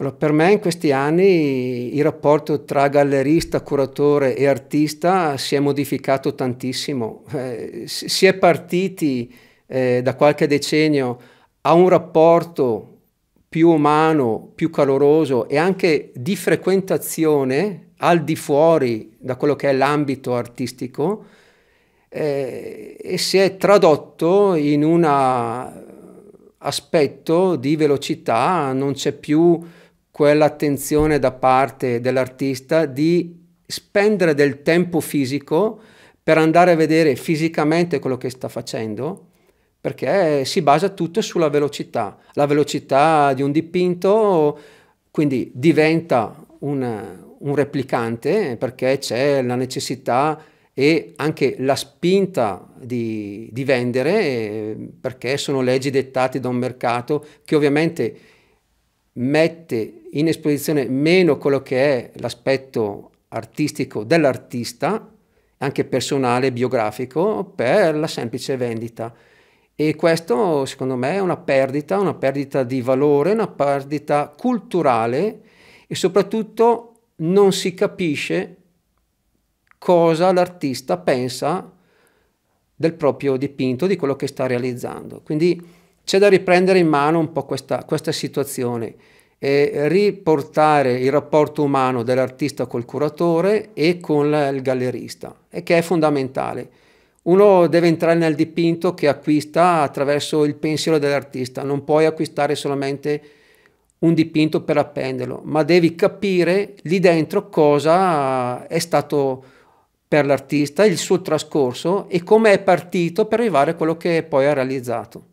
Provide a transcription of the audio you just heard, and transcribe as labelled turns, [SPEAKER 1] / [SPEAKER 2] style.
[SPEAKER 1] Allora, per me in questi anni il rapporto tra gallerista, curatore e artista si è modificato tantissimo. Eh, si è partiti eh, da qualche decennio a un rapporto più umano, più caloroso e anche di frequentazione al di fuori da quello che è l'ambito artistico eh, e si è tradotto in un aspetto di velocità, non c'è più quell'attenzione da parte dell'artista di spendere del tempo fisico per andare a vedere fisicamente quello che sta facendo, perché si basa tutto sulla velocità. La velocità di un dipinto quindi diventa un, un replicante perché c'è la necessità e anche la spinta di, di vendere eh, perché sono leggi dettate da un mercato che ovviamente mette in esposizione meno quello che è l'aspetto artistico dell'artista, anche personale, biografico, per la semplice vendita. E questo secondo me è una perdita, una perdita di valore, una perdita culturale e soprattutto non si capisce cosa l'artista pensa del proprio dipinto, di quello che sta realizzando. Quindi c'è da riprendere in mano un po' questa, questa situazione e riportare il rapporto umano dell'artista col curatore e con il gallerista, e che è fondamentale. Uno deve entrare nel dipinto che acquista attraverso il pensiero dell'artista, non puoi acquistare solamente un dipinto per appenderlo, ma devi capire lì dentro cosa è stato per l'artista, il suo trascorso e come è partito per arrivare a quello che poi ha realizzato.